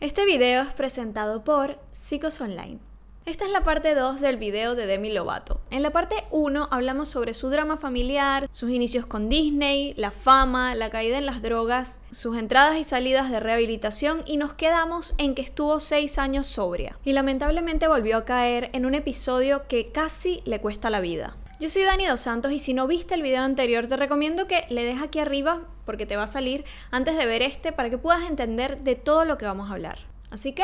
Este video es presentado por Psicos Online. Esta es la parte 2 del video de Demi Lovato. En la parte 1 hablamos sobre su drama familiar, sus inicios con Disney, la fama, la caída en las drogas, sus entradas y salidas de rehabilitación y nos quedamos en que estuvo 6 años sobria y lamentablemente volvió a caer en un episodio que casi le cuesta la vida. Yo soy Dani Dos Santos y si no viste el video anterior te recomiendo que le des aquí arriba porque te va a salir antes de ver este para que puedas entender de todo lo que vamos a hablar. Así que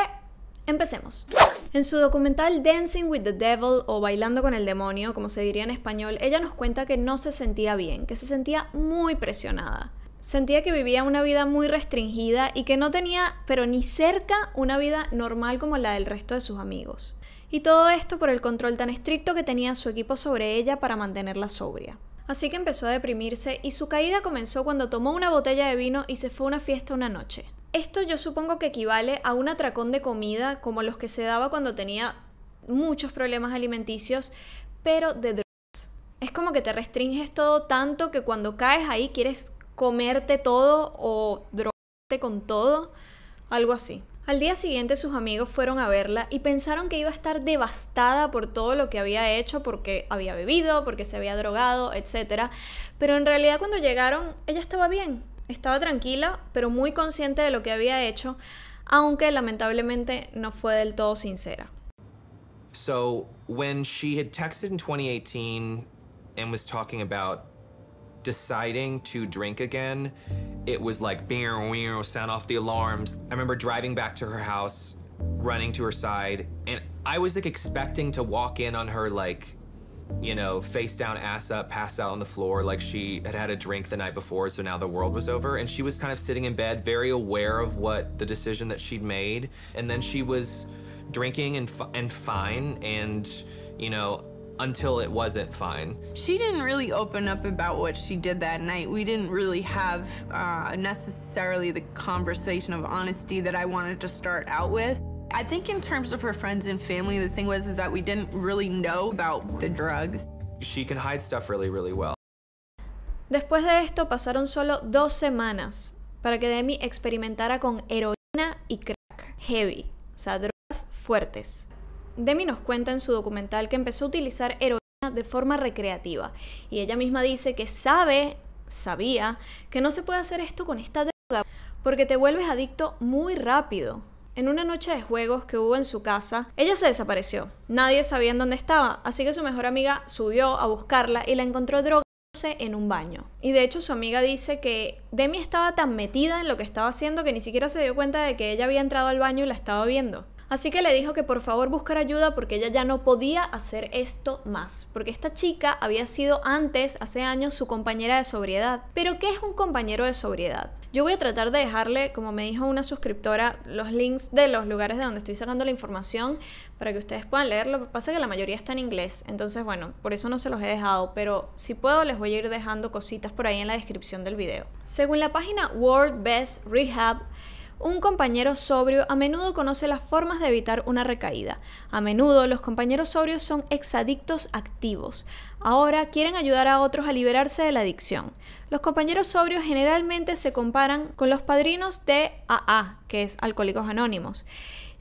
Empecemos. En su documental Dancing with the Devil o Bailando con el Demonio, como se diría en español, ella nos cuenta que no se sentía bien, que se sentía muy presionada. Sentía que vivía una vida muy restringida y que no tenía, pero ni cerca, una vida normal como la del resto de sus amigos y todo esto por el control tan estricto que tenía su equipo sobre ella para mantenerla sobria. Así que empezó a deprimirse y su caída comenzó cuando tomó una botella de vino y se fue a una fiesta una noche. Esto yo supongo que equivale a un atracón de comida como los que se daba cuando tenía muchos problemas alimenticios, pero de drogas. Es como que te restringes todo tanto que cuando caes ahí quieres comerte todo o drogarte con todo, algo así. Al día siguiente sus amigos fueron a verla y pensaron que iba a estar devastada por todo lo que había hecho, porque había bebido, porque se había drogado, etc. Pero en realidad cuando llegaron ella estaba bien, estaba tranquila, pero muy consciente de lo que había hecho, aunque lamentablemente no fue del todo sincera. So, when she had texted in 2018 and was talking about deciding to drink again, it was like, beow, sound off the alarms. I remember driving back to her house, running to her side, and I was like expecting to walk in on her like, you know, face down, ass up, passed out on the floor, like she had had a drink the night before, so now the world was over. And she was kind of sitting in bed, very aware of what the decision that she'd made. And then she was drinking and, and fine, and, you know, until it wasn't fine. She didn't really open up about what she did that night. We didn't really have uh, necessarily the conversation of honesty that I wanted to start out with. I think in terms of her friends and family, the thing was is that we didn't really know about the drugs. She can hide stuff really, really well. Después de esto pasaron solo dos semanas para que Demi experimentara con heroína y crack heavy, o sea, drogas fuertes. Demi nos cuenta en su documental que empezó a utilizar heroína de forma recreativa y ella misma dice que sabe, sabía, que no se puede hacer esto con esta droga porque te vuelves adicto muy rápido. En una noche de juegos que hubo en su casa, ella se desapareció. Nadie sabía en dónde estaba, así que su mejor amiga subió a buscarla y la encontró drogándose en un baño. Y de hecho su amiga dice que Demi estaba tan metida en lo que estaba haciendo que ni siquiera se dio cuenta de que ella había entrado al baño y la estaba viendo. Así que le dijo que por favor buscar ayuda porque ella ya no podía hacer esto más, porque esta chica había sido antes, hace años, su compañera de sobriedad. Pero ¿qué es un compañero de sobriedad? Yo voy a tratar de dejarle, como me dijo una suscriptora, los links de los lugares de donde estoy sacando la información para que ustedes puedan leerlo. pasa que la mayoría está en inglés, entonces bueno, por eso no se los he dejado, pero si puedo les voy a ir dejando cositas por ahí en la descripción del video. Según la página World Best Rehab, un compañero sobrio a menudo conoce las formas de evitar una recaída. A menudo los compañeros sobrios son exadictos activos. Ahora quieren ayudar a otros a liberarse de la adicción. Los compañeros sobrios generalmente se comparan con los padrinos de AA, que es Alcohólicos Anónimos.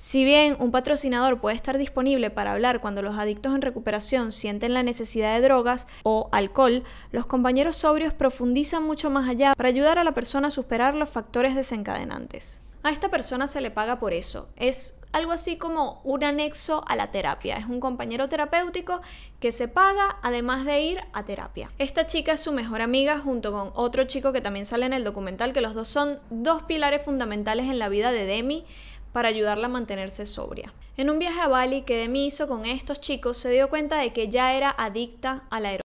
Si bien un patrocinador puede estar disponible para hablar cuando los adictos en recuperación sienten la necesidad de drogas o alcohol, los compañeros sobrios profundizan mucho más allá para ayudar a la persona a superar los factores desencadenantes. A esta persona se le paga por eso. Es algo así como un anexo a la terapia. Es un compañero terapéutico que se paga además de ir a terapia. Esta chica es su mejor amiga junto con otro chico que también sale en el documental, que los dos son dos pilares fundamentales en la vida de Demi para ayudarla a mantenerse sobria. En un viaje a Bali que Demi hizo con estos chicos, se dio cuenta de que ya era adicta a la heroína.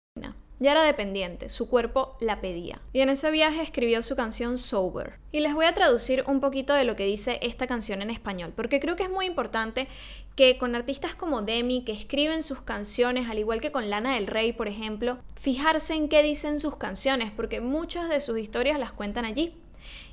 Ya era dependiente, su cuerpo la pedía. Y en ese viaje escribió su canción Sober. Y les voy a traducir un poquito de lo que dice esta canción en español, porque creo que es muy importante que con artistas como Demi, que escriben sus canciones, al igual que con Lana del Rey, por ejemplo, fijarse en qué dicen sus canciones, porque muchas de sus historias las cuentan allí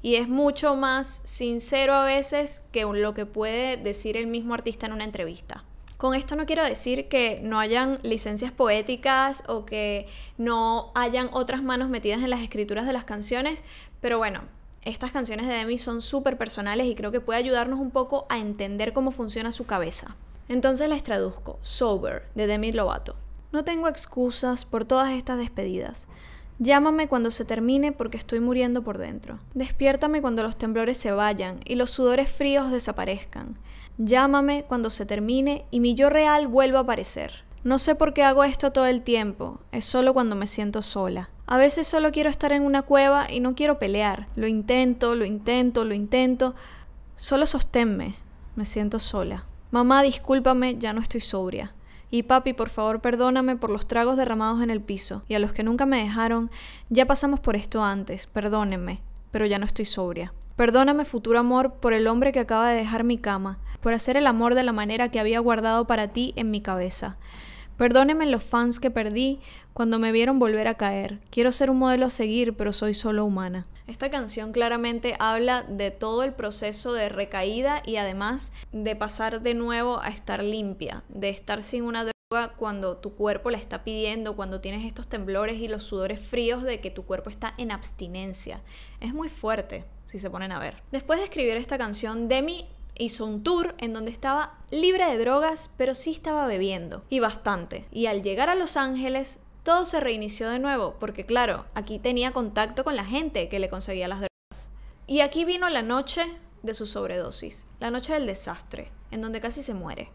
y es mucho más sincero a veces que lo que puede decir el mismo artista en una entrevista. Con esto no quiero decir que no hayan licencias poéticas o que no hayan otras manos metidas en las escrituras de las canciones, pero bueno, estas canciones de Demi son súper personales y creo que puede ayudarnos un poco a entender cómo funciona su cabeza. Entonces les traduzco, Sober, de Demi Lovato. No tengo excusas por todas estas despedidas. Llámame cuando se termine porque estoy muriendo por dentro. Despiértame cuando los temblores se vayan y los sudores fríos desaparezcan. Llámame cuando se termine y mi yo real vuelva a aparecer. No sé por qué hago esto todo el tiempo, es solo cuando me siento sola. A veces solo quiero estar en una cueva y no quiero pelear. Lo intento, lo intento, lo intento. Solo sosténme, me siento sola. Mamá, discúlpame, ya no estoy sobria. Y papi, por favor, perdóname por los tragos derramados en el piso y a los que nunca me dejaron. Ya pasamos por esto antes, perdónenme, pero ya no estoy sobria. Perdóname, futuro amor, por el hombre que acaba de dejar mi cama, por hacer el amor de la manera que había guardado para ti en mi cabeza. Perdóneme los fans que perdí cuando me vieron volver a caer. Quiero ser un modelo a seguir, pero soy solo humana. Esta canción claramente habla de todo el proceso de recaída y además de pasar de nuevo a estar limpia, de estar sin una droga cuando tu cuerpo la está pidiendo, cuando tienes estos temblores y los sudores fríos de que tu cuerpo está en abstinencia. Es muy fuerte si se ponen a ver. Después de escribir esta canción, Demi hizo un tour en donde estaba libre de drogas, pero sí estaba bebiendo, y bastante. Y al llegar a Los Ángeles, todo se reinició de nuevo, porque claro, aquí tenía contacto con la gente que le conseguía las drogas. Y aquí vino la noche de su sobredosis, la noche del desastre, en donde casi se muere.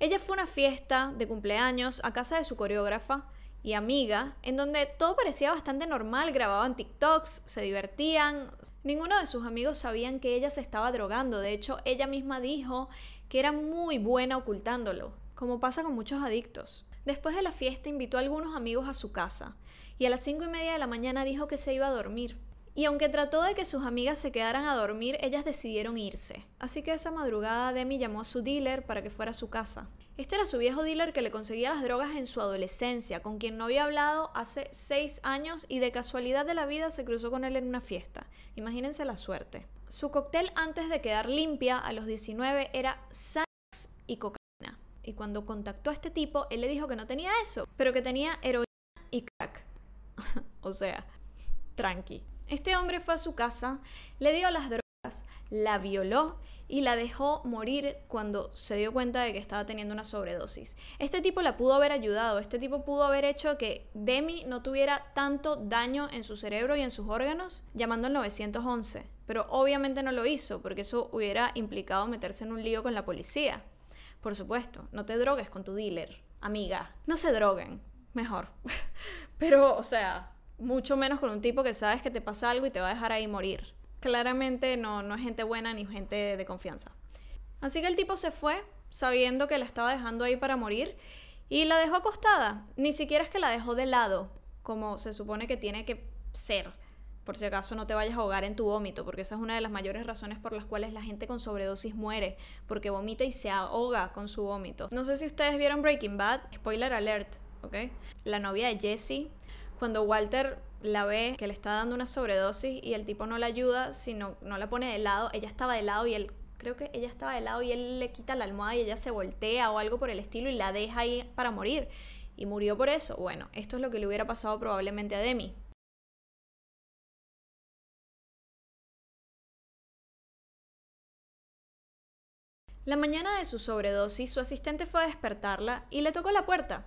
Ella fue a una fiesta de cumpleaños a casa de su coreógrafa y amiga, en donde todo parecía bastante normal, grababan TikToks, se divertían. Ninguno de sus amigos sabían que ella se estaba drogando, de hecho ella misma dijo que era muy buena ocultándolo, como pasa con muchos adictos. Después de la fiesta invitó a algunos amigos a su casa y a las cinco y media de la mañana dijo que se iba a dormir. Y aunque trató de que sus amigas se quedaran a dormir, ellas decidieron irse. Así que esa madrugada Demi llamó a su dealer para que fuera a su casa. Este era su viejo dealer que le conseguía las drogas en su adolescencia, con quien no había hablado hace seis años y de casualidad de la vida se cruzó con él en una fiesta. Imagínense la suerte. Su cóctel antes de quedar limpia a los 19 era Sax y cocaína y cuando contactó a este tipo, él le dijo que no tenía eso, pero que tenía heroína y crack. o sea, tranqui. Este hombre fue a su casa, le dio las drogas, la violó y la dejó morir cuando se dio cuenta de que estaba teniendo una sobredosis. Este tipo la pudo haber ayudado, este tipo pudo haber hecho que Demi no tuviera tanto daño en su cerebro y en sus órganos llamando al 911, pero obviamente no lo hizo porque eso hubiera implicado meterse en un lío con la policía. Por supuesto, no te drogues con tu dealer, amiga. No se droguen, mejor. Pero, o sea, mucho menos con un tipo que sabes que te pasa algo y te va a dejar ahí morir. Claramente no, no es gente buena ni gente de confianza. Así que el tipo se fue sabiendo que la estaba dejando ahí para morir y la dejó acostada. Ni siquiera es que la dejó de lado, como se supone que tiene que ser. Por si acaso no te vayas a ahogar en tu vómito, porque esa es una de las mayores razones por las cuales la gente con sobredosis muere, porque vomita y se ahoga con su vómito. No sé si ustedes vieron Breaking Bad, spoiler alert, ¿ok? La novia de Jesse, cuando Walter la ve que le está dando una sobredosis y el tipo no la ayuda, sino no la pone de lado, ella estaba de lado y él creo que ella estaba de lado y él le quita la almohada y ella se voltea o algo por el estilo y la deja ahí para morir. Y murió por eso. Bueno, esto es lo que le hubiera pasado probablemente a Demi. La mañana de su sobredosis, su asistente fue a despertarla y le tocó la puerta.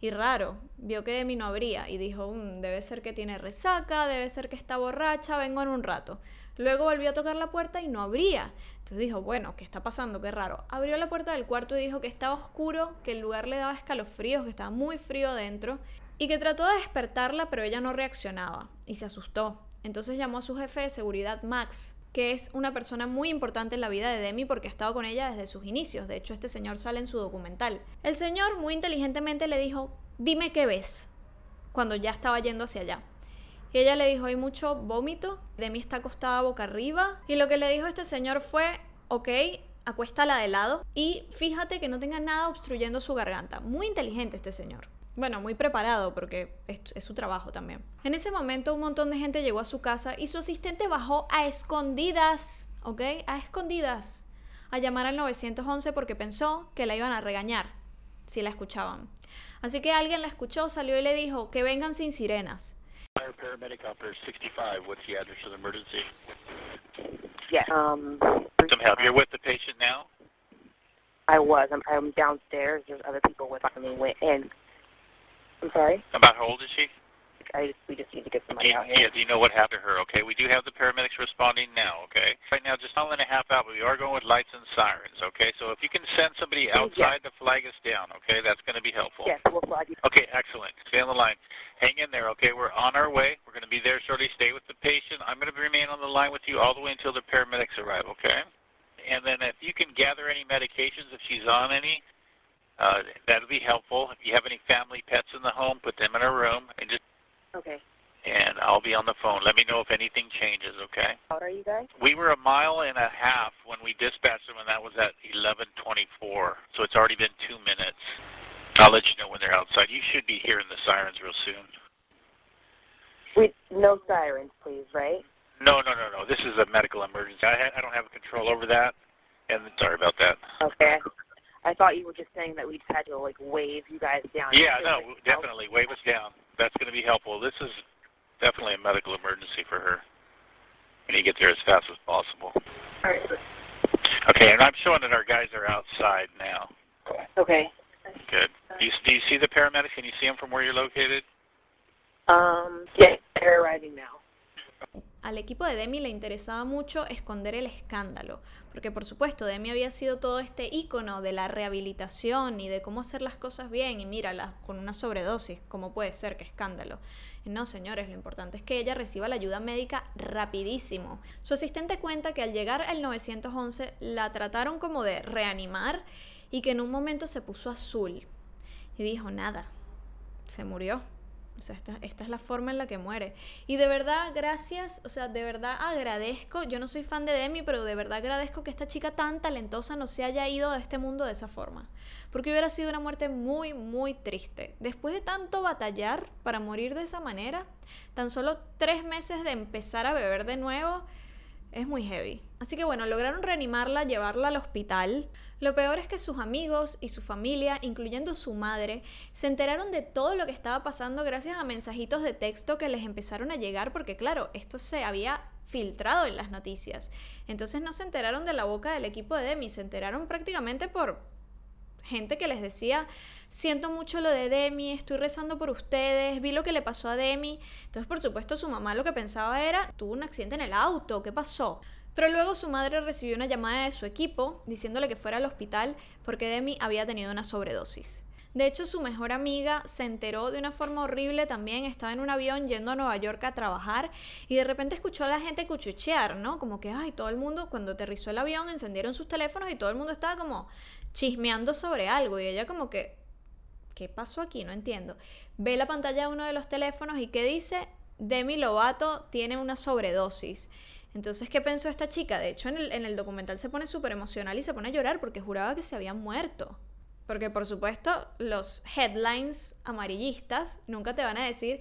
Y raro, vio que Demi no abría y dijo, mm, debe ser que tiene resaca, debe ser que está borracha, vengo en un rato. Luego volvió a tocar la puerta y no abría. Entonces dijo, bueno, ¿qué está pasando? Qué raro. Abrió la puerta del cuarto y dijo que estaba oscuro, que el lugar le daba escalofríos, que estaba muy frío dentro y que trató de despertarla, pero ella no reaccionaba y se asustó. Entonces llamó a su jefe de seguridad, Max, que es una persona muy importante en la vida de Demi porque ha estado con ella desde sus inicios. De hecho, este señor sale en su documental. El señor muy inteligentemente le dijo, dime qué ves, cuando ya estaba yendo hacia allá. Y ella le dijo, hay mucho vómito, Demi está acostada boca arriba. Y lo que le dijo este señor fue, ok, acuéstala de lado y fíjate que no tenga nada obstruyendo su garganta. Muy inteligente este señor. Bueno, muy preparado porque es, su trabajo también. En ese momento un montón de gente llegó a su casa y su asistente bajó a escondidas, ¿ok? A escondidas, a llamar al 911 porque pensó que la iban a regañar si la escuchaban. Así que alguien la escuchó, salió y le dijo que vengan sin sirenas. I was. I'm, downstairs. There's other people with me. Went I'm sorry? About how old is she? I just, we just need to get somebody you, out here. Yeah, do you know what happened to her? Okay, we do have the paramedics responding now. Okay, right now just all and a half out, but we are going with lights and sirens. Okay, so if you can send somebody outside yes. to flag us down, okay, that's going to be helpful. Yes, we'll flag you. Okay, excellent. Stay on the line. Hang in there. Okay, we're on our way. We're going to be there shortly. Stay with the patient. I'm going to remain on the line with you all the way until the paramedics arrive. Okay. And then if you can gather any medications, if she's on any, uh, that'll be helpful. If you have any family pets in the home, put them in a room and just. Okay. And I'll be on the phone. Let me know if anything changes, okay? How are you guys? We were a mile and a half when we dispatched them, and that was at 11:24. So it's already been two minutes. I'll let you know when they're outside. You should be hearing the sirens real soon. We no sirens, please, right? No, no, no, no. This is a medical emergency. I, ha- I don't have control over that, and sorry about that. Okay. I thought you were just saying that we just had to like wave you guys down. Yeah, no, like definitely help. wave us down. That's going to be helpful. This is definitely a medical emergency for her. We need to get there as fast as possible. All right. Okay, and I'm showing that our guys are outside now. Okay. Good. Do you, do you see the paramedics? Can you see them from where you're located? Um. Yeah, they're arriving now. al equipo de Demi le interesaba mucho esconder el escándalo, porque por supuesto Demi había sido todo este ícono de la rehabilitación y de cómo hacer las cosas bien y mírala con una sobredosis, ¿cómo puede ser? que escándalo! No, señores, lo importante es que ella reciba la ayuda médica rapidísimo. Su asistente cuenta que al llegar al 911 la trataron como de reanimar y que en un momento se puso azul y dijo nada, se murió. O sea, esta, es la forma en la que muere. Y de verdad, gracias, o sea, de verdad agradezco, yo no soy fan de Demi, pero de verdad agradezco que esta chica tan talentosa no se haya ido a este mundo de esa forma. Porque hubiera sido una muerte muy, muy triste. Después de tanto batallar para morir de esa manera, tan solo tres meses de empezar a beber de nuevo, es muy heavy. Así que bueno, lograron reanimarla, llevarla al hospital. Lo peor es que sus amigos y su familia, incluyendo su madre, se enteraron de todo lo que estaba pasando gracias a mensajitos de texto que les empezaron a llegar porque claro, esto se había filtrado en las noticias. Entonces no se enteraron de la boca del equipo de Demi, se enteraron prácticamente por gente que les decía, siento mucho lo de Demi, estoy rezando por ustedes, vi lo que le pasó a Demi. Entonces, por supuesto, su mamá lo que pensaba era, tuvo un accidente en el auto, ¿qué pasó? Pero luego su madre recibió una llamada de su equipo diciéndole que fuera al hospital porque Demi había tenido una sobredosis. De hecho, su mejor amiga se enteró de una forma horrible también. Estaba en un avión yendo a Nueva York a trabajar y de repente escuchó a la gente cuchuchear, ¿no? Como que, ay, todo el mundo, cuando aterrizó el avión, encendieron sus teléfonos y todo el mundo estaba como, chismeando sobre algo y ella como que, ¿qué pasó aquí? No entiendo. Ve la pantalla de uno de los teléfonos y ¿qué dice? Demi Lovato tiene una sobredosis. Entonces, ¿qué pensó esta chica? De hecho, en el, documental se pone súper emocional y se pone a llorar porque juraba que se había muerto. Porque, por supuesto, los headlines amarillistas nunca te van a decir,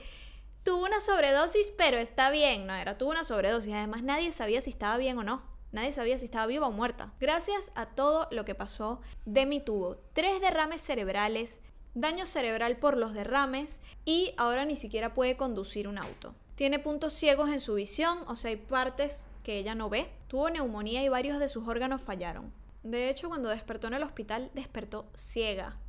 tuvo una sobredosis, pero está bien. No, era tuvo una sobredosis. Además, nadie sabía si estaba bien o no. Nadie sabía si estaba viva o muerta. Gracias a todo lo que pasó, Demi tuvo tres derrames cerebrales, daño cerebral por los derrames y ahora ni siquiera puede conducir un auto. Tiene puntos ciegos en su visión, o sea, hay partes que ella no ve. Tuvo neumonía y varios de sus órganos fallaron. De hecho, cuando despertó en el hospital, despertó ciega.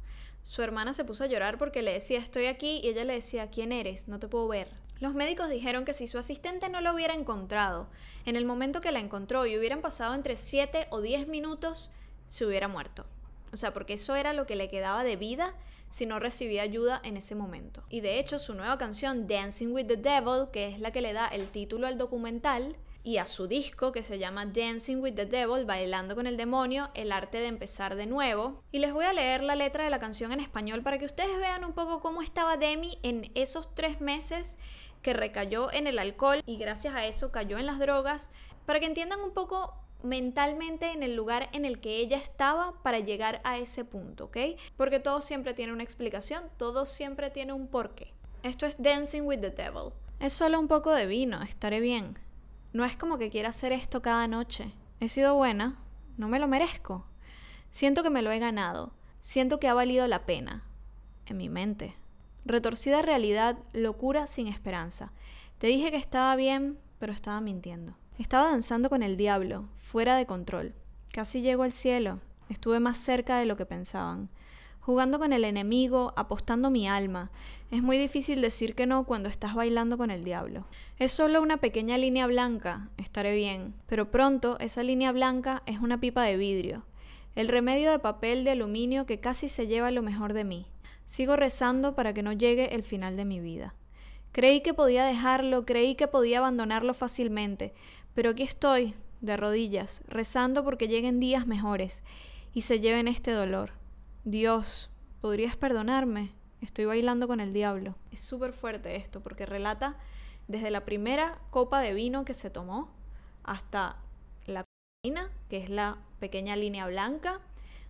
Su hermana se puso a llorar porque le decía, estoy aquí, y ella le decía, ¿quién eres? No te puedo ver. Los médicos dijeron que si su asistente no lo hubiera encontrado en el momento que la encontró y hubieran pasado entre 7 o 10 minutos, se hubiera muerto. O sea, porque eso era lo que le quedaba de vida si no recibía ayuda en ese momento. Y de hecho, su nueva canción Dancing with the Devil, que es la que le da el título al documental, y a su disco que se llama Dancing with the Devil, Bailando con el Demonio, el arte de empezar de nuevo. Y les voy a leer la letra de la canción en español para que ustedes vean un poco cómo estaba Demi en esos tres meses que recayó en el alcohol y gracias a eso cayó en las drogas, para que entiendan un poco mentalmente en el lugar en el que ella estaba para llegar a ese punto, ¿ok? Porque todo siempre tiene una explicación, todo siempre tiene un porqué. Esto es Dancing with the Devil. Es solo un poco de vino, estaré bien. No es como que quiera hacer esto cada noche. He sido buena, no me lo merezco. Siento que me lo he ganado, siento que ha valido la pena. En mi mente. Retorcida realidad, locura sin esperanza. Te dije que estaba bien, pero estaba mintiendo. Estaba danzando con el diablo, fuera de control. Casi llego al cielo, estuve más cerca de lo que pensaban. Jugando con el enemigo, apostando mi alma. Es muy difícil decir que no cuando estás bailando con el diablo. Es solo una pequeña línea blanca, estaré bien. Pero pronto esa línea blanca es una pipa de vidrio. El remedio de papel de aluminio que casi se lleva lo mejor de mí. Sigo rezando para que no llegue el final de mi vida. Creí que podía dejarlo, creí que podía abandonarlo fácilmente, pero aquí estoy, de rodillas, rezando porque lleguen días mejores y se lleven este dolor. Dios, ¿podrías perdonarme? Estoy bailando con el diablo. Es súper fuerte esto porque relata desde la primera copa de vino que se tomó hasta la que es la pequeña línea blanca,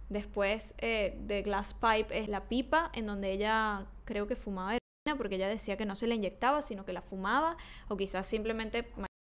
Después eh, de Glass Pipe es la pipa en donde ella creo que fumaba heroína porque ella decía que no se la inyectaba, sino que la fumaba o quizás simplemente...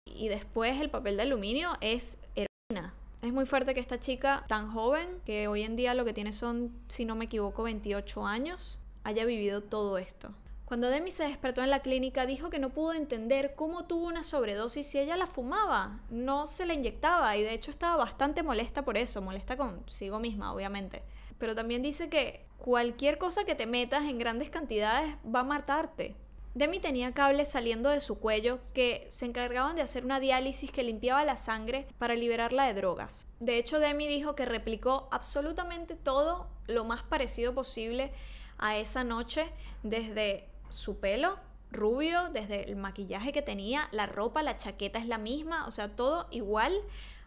Y después el papel de aluminio es heroína. Es muy fuerte que esta chica tan joven, que hoy en día lo que tiene son, si no me equivoco, 28 años, haya vivido todo esto. Cuando Demi se despertó en la clínica, dijo que no pudo entender cómo tuvo una sobredosis si ella la fumaba, no se la inyectaba y de hecho estaba bastante molesta por eso, molesta consigo misma, obviamente. Pero también dice que cualquier cosa que te metas en grandes cantidades va a matarte. Demi tenía cables saliendo de su cuello que se encargaban de hacer una diálisis que limpiaba la sangre para liberarla de drogas. De hecho, Demi dijo que replicó absolutamente todo lo más parecido posible a esa noche, desde su pelo rubio, desde el maquillaje que tenía, la ropa, la chaqueta es la misma, o sea, todo igual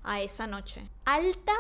a esa noche. Alta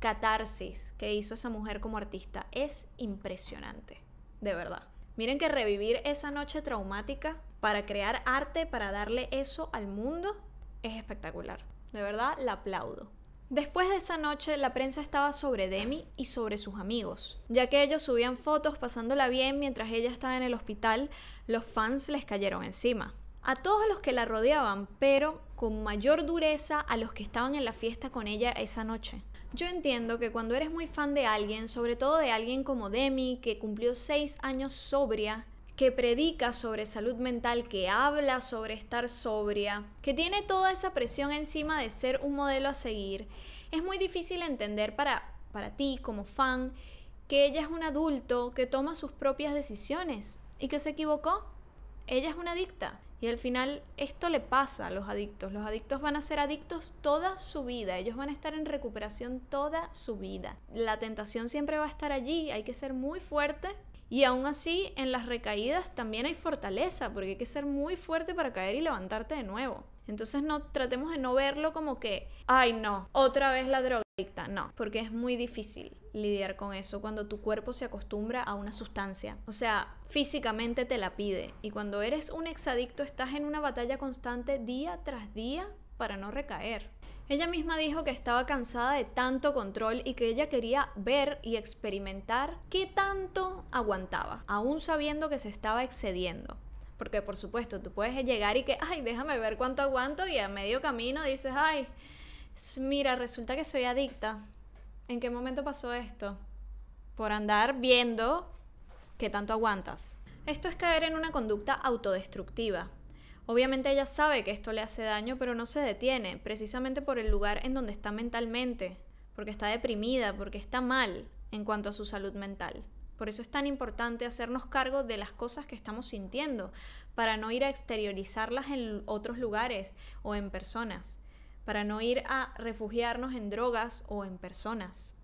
catarsis que hizo esa mujer como artista es impresionante, de verdad. Miren que revivir esa noche traumática para crear arte, para darle eso al mundo, es espectacular. De verdad, la aplaudo. Después de esa noche, la prensa estaba sobre Demi y sobre sus amigos. Ya que ellos subían fotos pasándola bien mientras ella estaba en el hospital, los fans les cayeron encima. A todos los que la rodeaban, pero con mayor dureza a los que estaban en la fiesta con ella esa noche. Yo entiendo que cuando eres muy fan de alguien, sobre todo de alguien como Demi, que cumplió 6 años sobria, que predica sobre salud mental, que habla sobre estar sobria, que tiene toda esa presión encima de ser un modelo a seguir, es muy difícil entender para, para ti como fan que ella es un adulto que toma sus propias decisiones y que se equivocó. Ella es una adicta. Y al final esto le pasa a los adictos. Los adictos van a ser adictos toda su vida. Ellos van a estar en recuperación toda su vida. La tentación siempre va a estar allí. Hay que ser muy fuerte y aún así, en las recaídas también hay fortaleza, porque hay que ser muy fuerte para caer y levantarte de nuevo. Entonces no tratemos de no verlo como que, ay no, otra vez la drogadicta, no, porque es muy difícil lidiar con eso cuando tu cuerpo se acostumbra a una sustancia, o sea, físicamente te la pide y cuando eres un exadicto estás en una batalla constante día tras día para no recaer. Ella misma dijo que estaba cansada de tanto control y que ella quería ver y experimentar qué tanto aguantaba, aún sabiendo que se estaba excediendo. Porque por supuesto, tú puedes llegar y que, ay, déjame ver cuánto aguanto y a medio camino dices, ay, mira, resulta que soy adicta. ¿En qué momento pasó esto? Por andar viendo qué tanto aguantas. Esto es caer en una conducta autodestructiva, Obviamente ella sabe que esto le hace daño, pero no se detiene, precisamente por el lugar en donde está mentalmente, porque está deprimida, porque está mal en cuanto a su salud mental. Por eso es tan importante hacernos cargo de las cosas que estamos sintiendo, para no ir a exteriorizarlas en otros lugares o en personas, para no ir a refugiarnos en drogas o en personas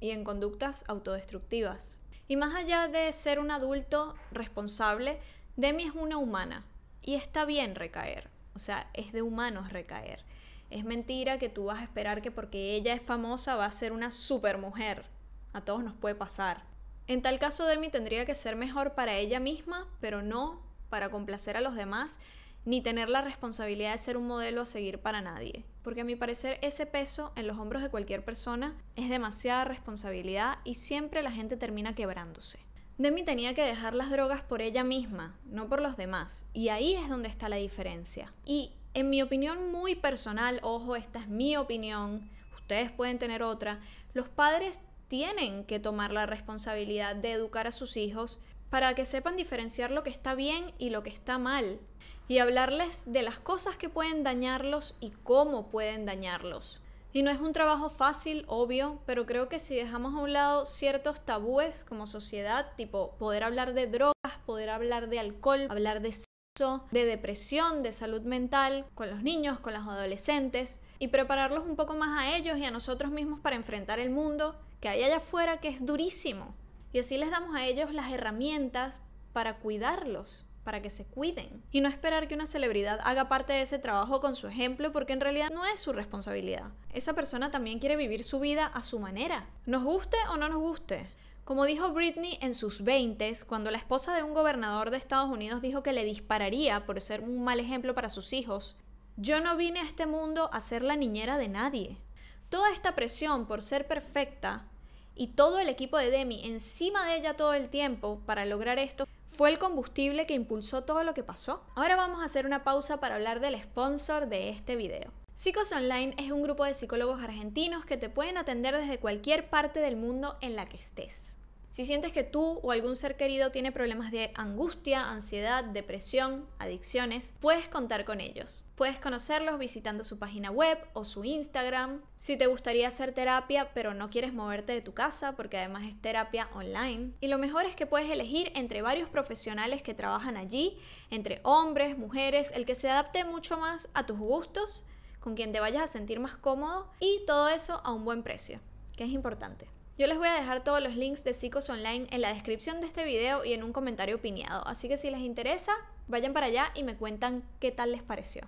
y en conductas autodestructivas. Y más allá de ser un adulto responsable, Demi es una humana, y está bien recaer, o sea, es de humanos recaer. Es mentira que tú vas a esperar que porque ella es famosa va a ser una mujer A todos nos puede pasar. En tal caso, Demi tendría que ser mejor para ella misma, pero no para complacer a los demás, ni tener la responsabilidad de ser un modelo a seguir para nadie. Porque a mi parecer ese peso en los hombros de cualquier persona es demasiada responsabilidad y siempre la gente termina quebrándose. Demi tenía que dejar las drogas por ella misma, no por los demás. Y ahí es donde está la diferencia. Y en mi opinión muy personal, ojo, esta es mi opinión, ustedes pueden tener otra, los padres tienen que tomar la responsabilidad de educar a sus hijos para que sepan diferenciar lo que está bien y lo que está mal. Y hablarles de las cosas que pueden dañarlos y cómo pueden dañarlos. Y no es un trabajo fácil, obvio, pero creo que si dejamos a un lado ciertos tabúes como sociedad, tipo poder hablar de drogas, poder hablar de alcohol, hablar de sexo, de depresión, de salud mental, con los niños, con los adolescentes, y prepararlos un poco más a ellos y a nosotros mismos para enfrentar el mundo que hay allá afuera que es durísimo. Y así les damos a ellos las herramientas para cuidarlos para que se cuiden. Y no esperar que una celebridad haga parte de ese trabajo con su ejemplo porque en realidad no es su responsabilidad. Esa persona también quiere vivir su vida a su manera, nos guste o no nos guste. Como dijo Britney en sus 20 cuando la esposa de un gobernador de Estados Unidos dijo que le dispararía por ser un mal ejemplo para sus hijos, yo no vine a este mundo a ser la niñera de nadie. Toda esta presión por ser perfecta y todo el equipo de Demi encima de ella todo el tiempo para lograr esto fue el combustible que impulsó todo lo que pasó. Ahora vamos a hacer una pausa para hablar del sponsor de este video. Psicos Online es un grupo de psicólogos argentinos que te pueden atender desde cualquier parte del mundo en la que estés. Si sientes que tú o algún ser querido tiene problemas de angustia, ansiedad, depresión, adicciones, puedes contar con ellos. Puedes conocerlos visitando su página web o su Instagram. Si te gustaría hacer terapia pero no quieres moverte de tu casa porque además es terapia online. Y lo mejor es que puedes elegir entre varios profesionales que trabajan allí, entre hombres, mujeres, el que se adapte mucho más a tus gustos, con quien te vayas a sentir más cómodo y todo eso a un buen precio, que es importante. Yo les voy a dejar todos los links de Psicos Online en la descripción de este video y en un comentario opinado, así que si les interesa, vayan para allá y me cuentan qué tal les pareció.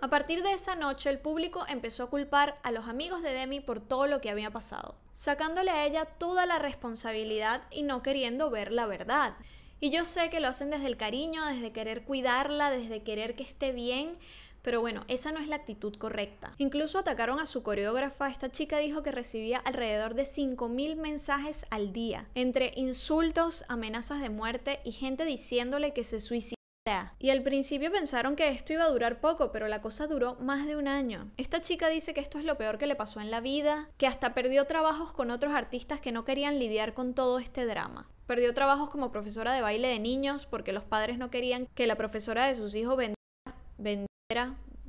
A partir de esa noche, el público empezó a culpar a los amigos de Demi por todo lo que había pasado, sacándole a ella toda la responsabilidad y no queriendo ver la verdad. Y yo sé que lo hacen desde el cariño, desde querer cuidarla, desde querer que esté bien, pero bueno, esa no es la actitud correcta. Incluso atacaron a su coreógrafa. Esta chica dijo que recibía alrededor de 5.000 mensajes al día, entre insultos, amenazas de muerte y gente diciéndole que se suicidará. Y al principio pensaron que esto iba a durar poco, pero la cosa duró más de un año. Esta chica dice que esto es lo peor que le pasó en la vida, que hasta perdió trabajos con otros artistas que no querían lidiar con todo este drama. Perdió trabajos como profesora de baile de niños porque los padres no querían que la profesora de sus hijos vendiera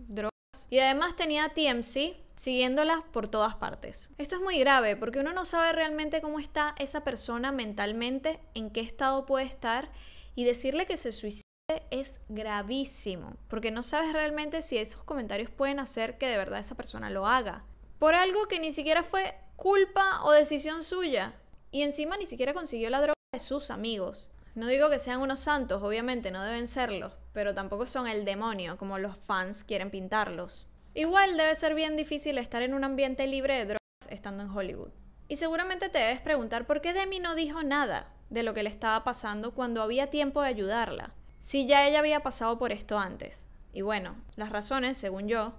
drogas. Y además tenía TMC siguiéndolas por todas partes. Esto es muy grave porque uno no sabe realmente cómo está esa persona mentalmente, en qué estado puede estar y decirle que se suicide es gravísimo porque no sabes realmente si esos comentarios pueden hacer que de verdad esa persona lo haga. Por algo que ni siquiera fue culpa o decisión suya. Y encima ni siquiera consiguió la droga de sus amigos. No digo que sean unos santos, obviamente no deben serlos, pero tampoco son el demonio como los fans quieren pintarlos. Igual debe ser bien difícil estar en un ambiente libre de drogas estando en Hollywood. Y seguramente te debes preguntar por qué Demi no dijo nada de lo que le estaba pasando cuando había tiempo de ayudarla, si ya ella había pasado por esto antes. Y bueno, las razones, según yo,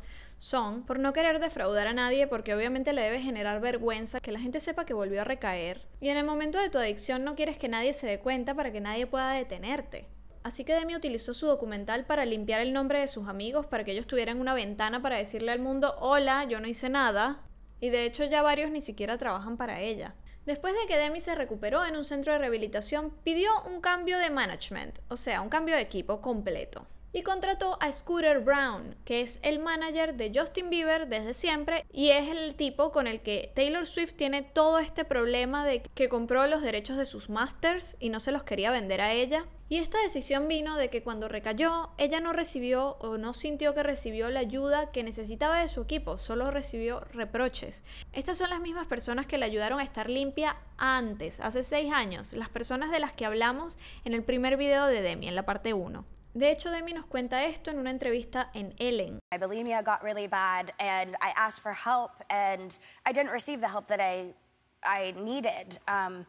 son por no querer defraudar a nadie porque obviamente le debe generar vergüenza que la gente sepa que volvió a recaer y en el momento de tu adicción no quieres que nadie se dé cuenta para que nadie pueda detenerte. Así que Demi utilizó su documental para limpiar el nombre de sus amigos para que ellos tuvieran una ventana para decirle al mundo, hola, yo no hice nada. Y de hecho ya varios ni siquiera trabajan para ella. Después de que Demi se recuperó en un centro de rehabilitación, pidió un cambio de management, o sea, un cambio de equipo completo y contrató a Scooter Brown, que es el manager de Justin Bieber desde siempre y es el tipo con el que Taylor Swift tiene todo este problema de que compró los derechos de sus masters y no se los quería vender a ella. Y esta decisión vino de que cuando recayó, ella no recibió o no sintió que recibió la ayuda que necesitaba de su equipo, solo recibió reproches. Estas son las mismas personas que le ayudaron a estar limpia antes, hace seis años, las personas de las que hablamos en el primer video de Demi, en la parte 1. De hecho, Demi nos cuenta esto en una entrevista en Ellen. My bulimia got really bad and I asked for help and I didn't receive the help that I I needed. Um,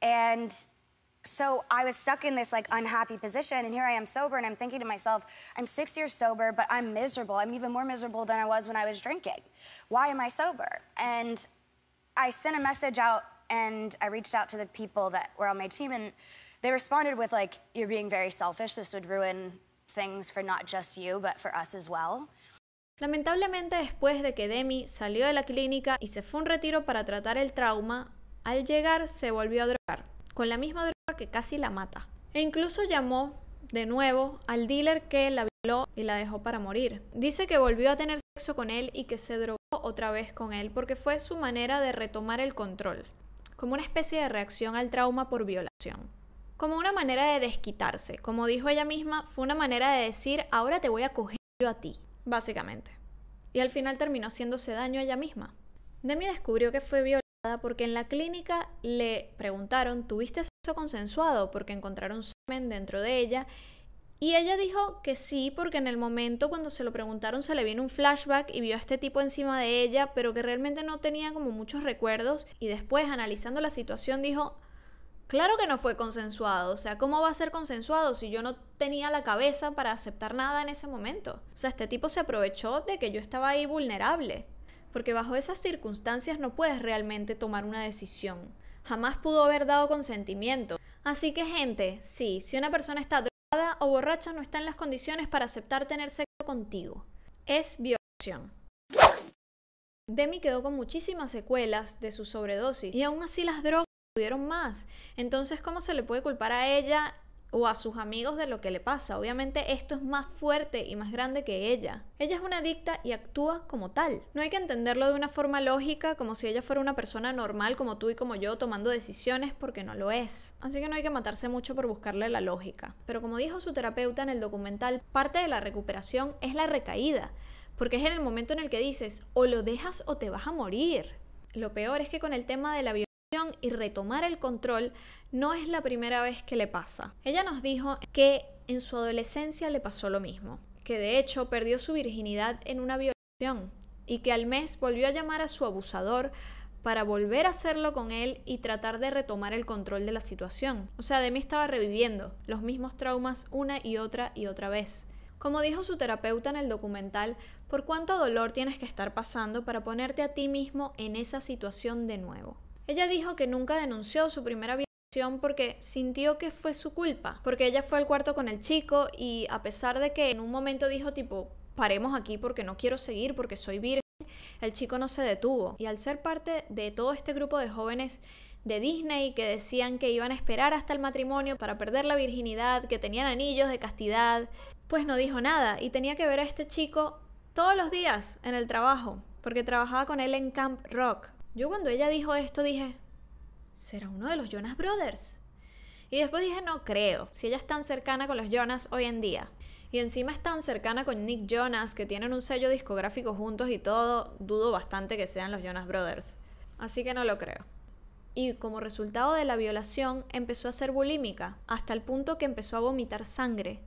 and so I was stuck in this like unhappy position and here I am sober and I'm thinking to myself, I'm 6 years sober, but I'm miserable. I'm even more miserable than I was when I was drinking. Why am I sober? And I sent a message out and I reached out to the people that were on my team and they responded with like, you're being very selfish, this would ruin things for not just you, but for us as well. Lamentablemente, después de que Demi salió de la clínica y se fue a un retiro para tratar el trauma, al llegar se volvió a drogar, con la misma droga que casi la mata. E incluso llamó de nuevo al dealer que la violó y la dejó para morir. Dice que volvió a tener sexo con él y que se drogó otra vez con él porque fue su manera de retomar el control, como una especie de reacción al trauma por violación como una manera de desquitarse. Como dijo ella misma, fue una manera de decir, ahora te voy a coger yo a ti, básicamente. Y al final terminó haciéndose daño a ella misma. Demi descubrió que fue violada porque en la clínica le preguntaron, ¿tuviste sexo consensuado? Porque encontraron semen dentro de ella. Y ella dijo que sí, porque en el momento cuando se lo preguntaron se le vino un flashback y vio a este tipo encima de ella, pero que realmente no tenía como muchos recuerdos. Y después, analizando la situación, dijo, Claro que no fue consensuado, o sea, ¿cómo va a ser consensuado si yo no tenía la cabeza para aceptar nada en ese momento? O sea, este tipo se aprovechó de que yo estaba ahí vulnerable, porque bajo esas circunstancias no puedes realmente tomar una decisión. Jamás pudo haber dado consentimiento. Así que gente, sí, si una persona está drogada o borracha no está en las condiciones para aceptar tener sexo contigo. Es violación. Demi quedó con muchísimas secuelas de su sobredosis y aún así las drogas más. Entonces, ¿cómo se le puede culpar a ella o a sus amigos de lo que le pasa? Obviamente esto es más fuerte y más grande que ella. Ella es una adicta y actúa como tal. No hay que entenderlo de una forma lógica, como si ella fuera una persona normal como tú y como yo, tomando decisiones, porque no lo es. Así que no hay que matarse mucho por buscarle la lógica. Pero como dijo su terapeuta en el documental, parte de la recuperación es la recaída. Porque es en el momento en el que dices, o lo dejas o te vas a morir. Lo peor es que con el tema de la violencia, y retomar el control no es la primera vez que le pasa. Ella nos dijo que en su adolescencia le pasó lo mismo, que de hecho perdió su virginidad en una violación y que al mes volvió a llamar a su abusador para volver a hacerlo con él y tratar de retomar el control de la situación. O sea, de mí estaba reviviendo los mismos traumas una y otra y otra vez. Como dijo su terapeuta en el documental, por cuánto dolor tienes que estar pasando para ponerte a ti mismo en esa situación de nuevo. Ella dijo que nunca denunció su primera violación porque sintió que fue su culpa, porque ella fue al cuarto con el chico y a pesar de que en un momento dijo tipo, paremos aquí porque no quiero seguir, porque soy virgen, el chico no se detuvo. Y al ser parte de todo este grupo de jóvenes de Disney que decían que iban a esperar hasta el matrimonio para perder la virginidad, que tenían anillos de castidad, pues no dijo nada y tenía que ver a este chico todos los días en el trabajo, porque trabajaba con él en Camp Rock, yo cuando ella dijo esto dije, ¿será uno de los Jonas Brothers? Y después dije, no creo, si ella es tan cercana con los Jonas hoy en día, y encima es tan cercana con Nick Jonas, que tienen un sello discográfico juntos y todo, dudo bastante que sean los Jonas Brothers. Así que no lo creo. Y como resultado de la violación, empezó a ser bulímica, hasta el punto que empezó a vomitar sangre,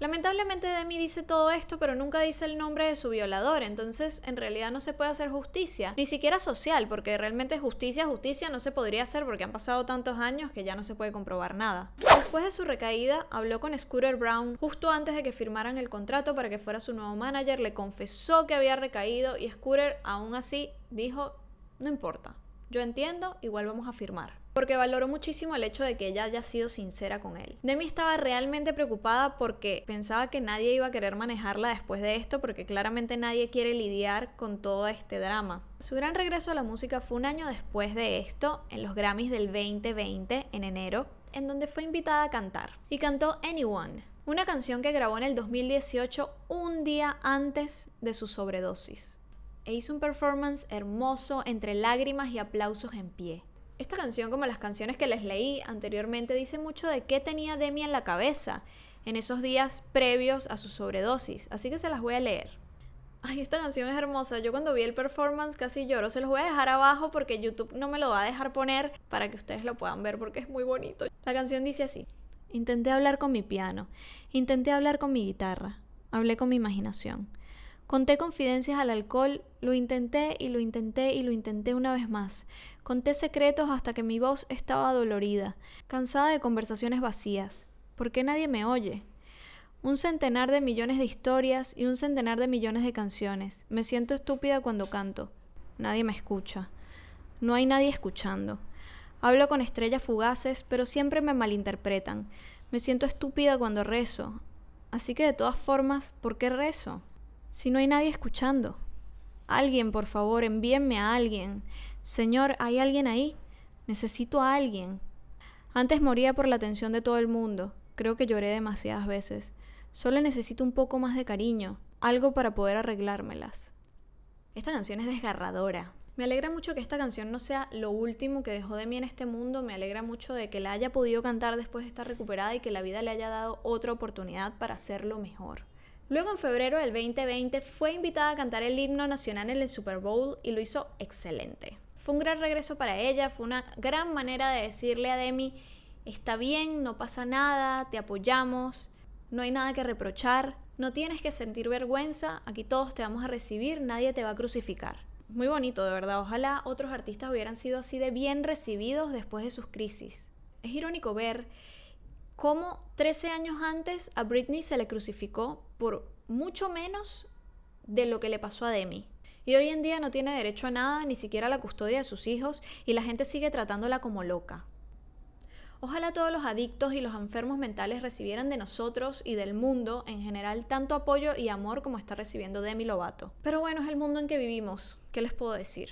Lamentablemente Demi dice todo esto, pero nunca dice el nombre de su violador, entonces en realidad no se puede hacer justicia, ni siquiera social, porque realmente justicia, justicia no se podría hacer porque han pasado tantos años que ya no se puede comprobar nada. Después de su recaída, habló con Scooter Brown justo antes de que firmaran el contrato para que fuera su nuevo manager, le confesó que había recaído y Scooter aún así dijo, no importa, yo entiendo, igual vamos a firmar porque valoró muchísimo el hecho de que ella haya sido sincera con él. Demi estaba realmente preocupada porque pensaba que nadie iba a querer manejarla después de esto, porque claramente nadie quiere lidiar con todo este drama. Su gran regreso a la música fue un año después de esto, en los Grammys del 2020, en enero, en donde fue invitada a cantar. Y cantó Anyone, una canción que grabó en el 2018, un día antes de su sobredosis. E hizo un performance hermoso entre lágrimas y aplausos en pie esta canción, como las canciones que les leí anteriormente, dice mucho de qué tenía Demi en la cabeza en esos días previos a su sobredosis, así que se las voy a leer. Ay, esta canción es hermosa. Yo cuando vi el performance casi lloro. Se los voy a dejar abajo porque YouTube no me lo va a dejar poner para que ustedes lo puedan ver porque es muy bonito. La canción dice así. Intenté hablar con mi piano, intenté hablar con mi guitarra, hablé con mi imaginación. Conté confidencias al alcohol, lo intenté y lo intenté y lo intenté una vez más. Conté secretos hasta que mi voz estaba dolorida, cansada de conversaciones vacías. ¿Por qué nadie me oye? Un centenar de millones de historias y un centenar de millones de canciones. Me siento estúpida cuando canto. Nadie me escucha. No hay nadie escuchando. Hablo con estrellas fugaces, pero siempre me malinterpretan. Me siento estúpida cuando rezo. Así que de todas formas, ¿por qué rezo? si no hay nadie escuchando? Alguien, por favor, envíenme a alguien. Señor, ¿hay alguien ahí? Necesito a alguien. Antes moría por la atención de todo el mundo. Creo que lloré demasiadas veces. Solo necesito un poco más de cariño, algo para poder arreglármelas. Esta canción es desgarradora. Me alegra mucho que esta canción no sea lo último que dejó de mí en este mundo. Me alegra mucho de que la haya podido cantar después de estar recuperada y que la vida le haya dado otra oportunidad para hacerlo mejor. Luego en febrero del 2020 fue invitada a cantar el himno nacional en el Super Bowl y lo hizo excelente. Fue un gran regreso para ella, fue una gran manera de decirle a Demi, está bien, no pasa nada, te apoyamos, no hay nada que reprochar, no tienes que sentir vergüenza, aquí todos te vamos a recibir, nadie te va a crucificar. Muy bonito, de verdad, ojalá otros artistas hubieran sido así de bien recibidos después de sus crisis. Es irónico ver como 13 años antes a Britney se le crucificó por mucho menos de lo que le pasó a Demi. Y hoy en día no tiene derecho a nada, ni siquiera a la custodia de sus hijos, y la gente sigue tratándola como loca. Ojalá todos los adictos y los enfermos mentales recibieran de nosotros y del mundo en general tanto apoyo y amor como está recibiendo Demi Lobato. Pero bueno, es el mundo en que vivimos. ¿Qué les puedo decir?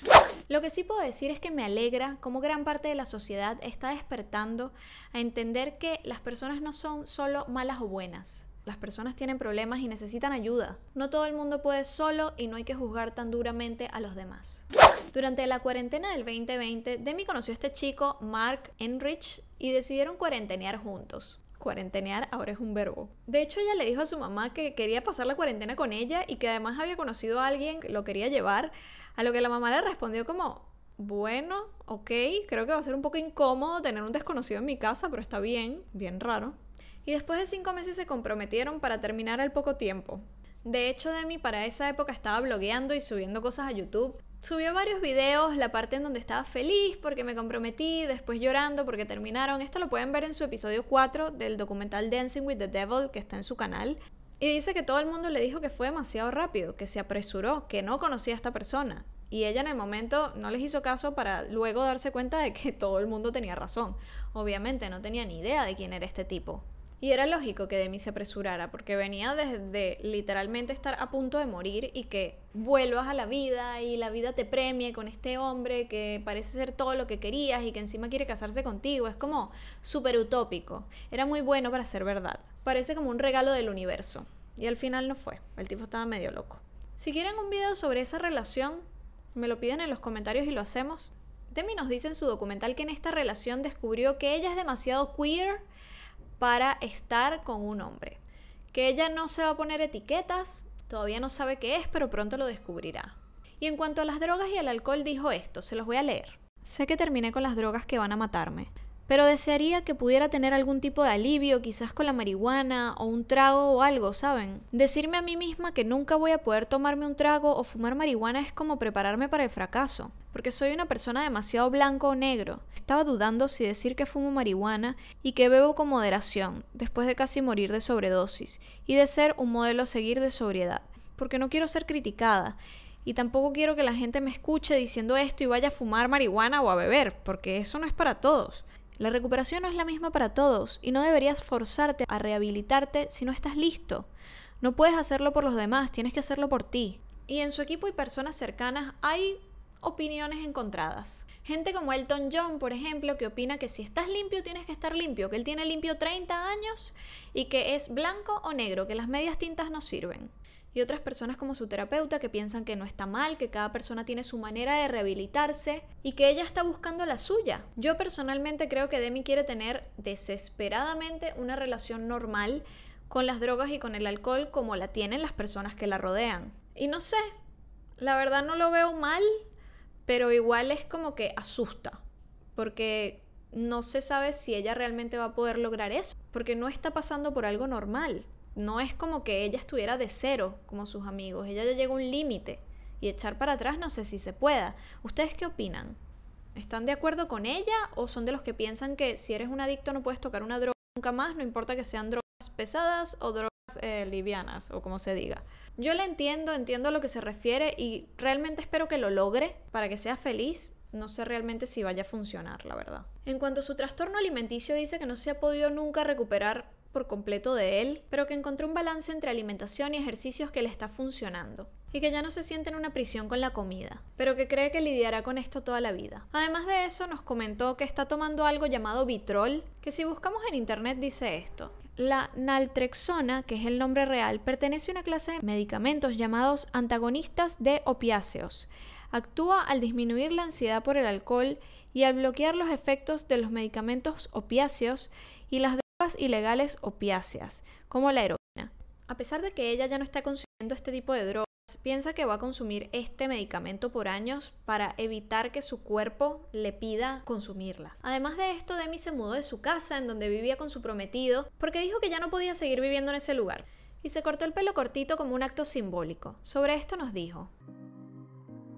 Lo que sí puedo decir es que me alegra como gran parte de la sociedad está despertando a entender que las personas no son solo malas o buenas, las personas tienen problemas y necesitan ayuda. No todo el mundo puede solo y no hay que juzgar tan duramente a los demás. Durante la cuarentena del 2020, Demi conoció a este chico, Mark Enrich, y decidieron cuarentenear juntos. Cuarentenear ahora es un verbo. De hecho, ella le dijo a su mamá que quería pasar la cuarentena con ella y que además había conocido a alguien que lo quería llevar, a lo que la mamá le respondió como, bueno, ok, creo que va a ser un poco incómodo tener un desconocido en mi casa, pero está bien, bien raro y después de cinco meses se comprometieron para terminar al poco tiempo. De hecho, Demi para esa época estaba blogueando y subiendo cosas a YouTube. Subió varios videos, la parte en donde estaba feliz porque me comprometí, después llorando porque terminaron. Esto lo pueden ver en su episodio 4 del documental Dancing with the Devil que está en su canal. Y dice que todo el mundo le dijo que fue demasiado rápido, que se apresuró, que no conocía a esta persona. Y ella en el momento no les hizo caso para luego darse cuenta de que todo el mundo tenía razón. Obviamente no tenía ni idea de quién era este tipo. Y era lógico que Demi se apresurara, porque venía desde literalmente estar a punto de morir y que vuelvas a la vida y la vida te premie con este hombre que parece ser todo lo que querías y que encima quiere casarse contigo. Es como súper utópico. Era muy bueno para ser verdad. Parece como un regalo del universo. Y al final no fue. El tipo estaba medio loco. Si quieren un video sobre esa relación, me lo piden en los comentarios y lo hacemos. Demi nos dice en su documental que en esta relación descubrió que ella es demasiado queer para estar con un hombre. Que ella no se va a poner etiquetas, todavía no sabe qué es, pero pronto lo descubrirá. Y en cuanto a las drogas y al alcohol dijo esto, se los voy a leer. Sé que terminé con las drogas que van a matarme, pero desearía que pudiera tener algún tipo de alivio, quizás con la marihuana o un trago o algo, ¿saben? Decirme a mí misma que nunca voy a poder tomarme un trago o fumar marihuana es como prepararme para el fracaso porque soy una persona demasiado blanco o negro. Estaba dudando si decir que fumo marihuana y que bebo con moderación, después de casi morir de sobredosis, y de ser un modelo a seguir de sobriedad, porque no quiero ser criticada. Y tampoco quiero que la gente me escuche diciendo esto y vaya a fumar marihuana o a beber, porque eso no es para todos. La recuperación no es la misma para todos y no deberías forzarte a rehabilitarte si no estás listo. No puedes hacerlo por los demás, tienes que hacerlo por ti. Y en su equipo y personas cercanas hay opiniones encontradas. Gente como Elton John, por ejemplo, que opina que si estás limpio tienes que estar limpio, que él tiene limpio 30 años y que es blanco o negro, que las medias tintas no sirven. Y otras personas como su terapeuta que piensan que no está mal, que cada persona tiene su manera de rehabilitarse y que ella está buscando la suya. Yo personalmente creo que Demi quiere tener desesperadamente una relación normal con las drogas y con el alcohol como la tienen las personas que la rodean. Y no sé, la verdad no lo veo mal, pero igual es como que asusta, porque no se sabe si ella realmente va a poder lograr eso, porque no está pasando por algo normal. No es como que ella estuviera de cero como sus amigos, ella ya llegó a un límite y echar para atrás no sé si se pueda. ¿Ustedes qué opinan? ¿Están de acuerdo con ella o son de los que piensan que si eres un adicto no puedes tocar una droga nunca más, no importa que sean drogas pesadas o drogas eh, livianas o como se diga. Yo le entiendo, entiendo a lo que se refiere y realmente espero que lo logre para que sea feliz. No sé realmente si vaya a funcionar, la verdad. En cuanto a su trastorno alimenticio, dice que no se ha podido nunca recuperar por completo de él, pero que encontró un balance entre alimentación y ejercicios que le está funcionando y que ya no se siente en una prisión con la comida, pero que cree que lidiará con esto toda la vida. Además de eso, nos comentó que está tomando algo llamado vitrol, que si buscamos en internet dice esto. La naltrexona, que es el nombre real, pertenece a una clase de medicamentos llamados antagonistas de opiáceos. Actúa al disminuir la ansiedad por el alcohol y al bloquear los efectos de los medicamentos opiáceos y las drogas ilegales opiáceas, como la heroína. A pesar de que ella ya no está consumiendo este tipo de drogas, piensa que va a consumir este medicamento por años para evitar que su cuerpo le pida consumirlas. Además de esto, Demi se mudó de su casa en donde vivía con su prometido porque dijo que ya no podía seguir viviendo en ese lugar y se cortó el pelo cortito como un acto simbólico. Sobre esto nos dijo.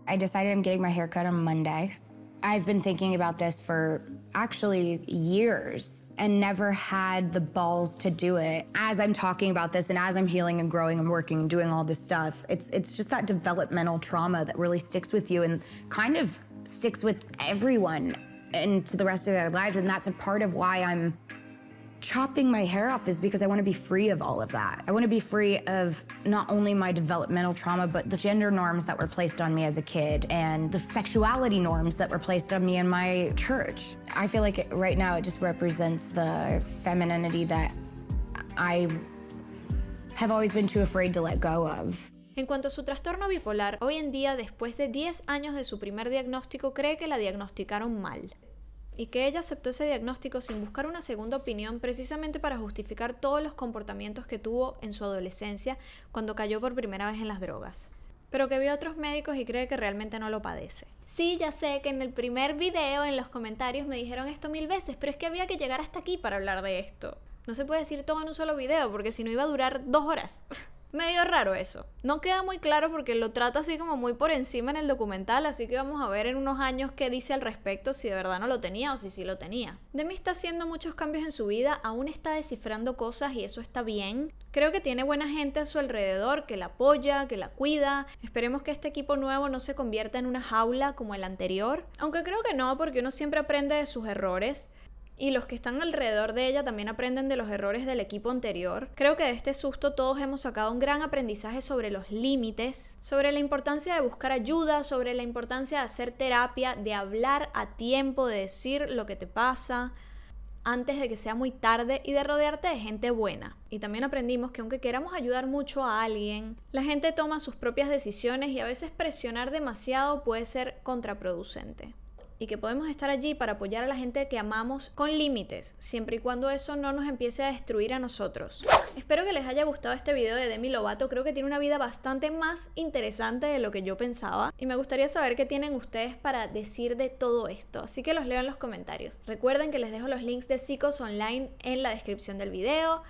I decided I'm getting my on Monday. I've been thinking about this for actually years and never had the balls to do it. As I'm talking about this and as I'm healing and growing and working and doing all this stuff, it's it's just that developmental trauma that really sticks with you and kind of sticks with everyone into the rest of their lives and that's a part of why I'm chopping my hair off is because I want to be free of all of that. I want to be free of not only my developmental trauma, but the gender norms that were placed on me as a kid and the sexuality norms that were placed on me in my church. I feel like it, right now it just represents the femininity that I have always been too afraid to let go of. En cuanto a su trastorno bipolar, hoy en día, después de 10 años de su primer diagnóstico, cree que la diagnosticaron mal. y que ella aceptó ese diagnóstico sin buscar una segunda opinión precisamente para justificar todos los comportamientos que tuvo en su adolescencia cuando cayó por primera vez en las drogas pero que vio a otros médicos y cree que realmente no lo padece. Sí, ya sé que en el primer video en los comentarios me dijeron esto mil veces, pero es que había que llegar hasta aquí para hablar de esto. No se puede decir todo en un solo video, porque si no iba a durar dos horas. medio raro eso. No queda muy claro porque lo trata así como muy por encima en el documental, así que vamos a ver en unos años qué dice al respecto, si de verdad no lo tenía o si sí lo tenía. Demi está haciendo muchos cambios en su vida, aún está descifrando cosas y eso está bien. Creo que tiene buena gente a su alrededor que la apoya, que la cuida. Esperemos que este equipo nuevo no se convierta en una jaula como el anterior, aunque creo que no, porque uno siempre aprende de sus errores y los que están alrededor de ella también aprenden de los errores del equipo anterior. Creo que de este susto todos hemos sacado un gran aprendizaje sobre los límites, sobre la importancia de buscar ayuda, sobre la importancia de hacer terapia, de hablar a tiempo, de decir lo que te pasa antes de que sea muy tarde y de rodearte de gente buena. Y también aprendimos que aunque queramos ayudar mucho a alguien, la gente toma sus propias decisiones y a veces presionar demasiado puede ser contraproducente y que podemos estar allí para apoyar a la gente que amamos con límites, siempre y cuando eso no nos empiece a destruir a nosotros. Espero que les haya gustado este video de Demi Lovato, creo que tiene una vida bastante más interesante de lo que yo pensaba y me gustaría saber qué tienen ustedes para decir de todo esto, así que los leo en los comentarios. Recuerden que les dejo los links de Psicos Online en la descripción del video,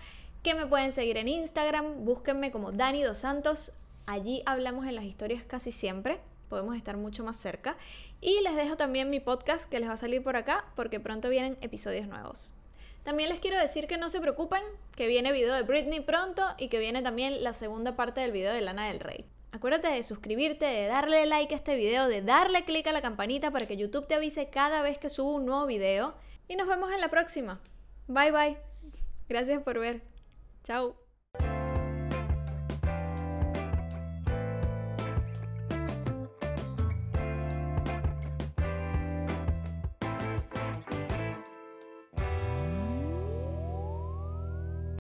que me pueden seguir en Instagram, búsquenme como Dani Dos Santos, allí hablamos en las historias casi siempre podemos estar mucho más cerca. Y les dejo también mi podcast que les va a salir por acá porque pronto vienen episodios nuevos. También les quiero decir que no se preocupen, que viene video de Britney pronto y que viene también la segunda parte del video de Lana del Rey. Acuérdate de suscribirte, de darle like a este video, de darle click a la campanita para que YouTube te avise cada vez que subo un nuevo video. Y nos vemos en la próxima. Bye bye. Gracias por ver. Chao.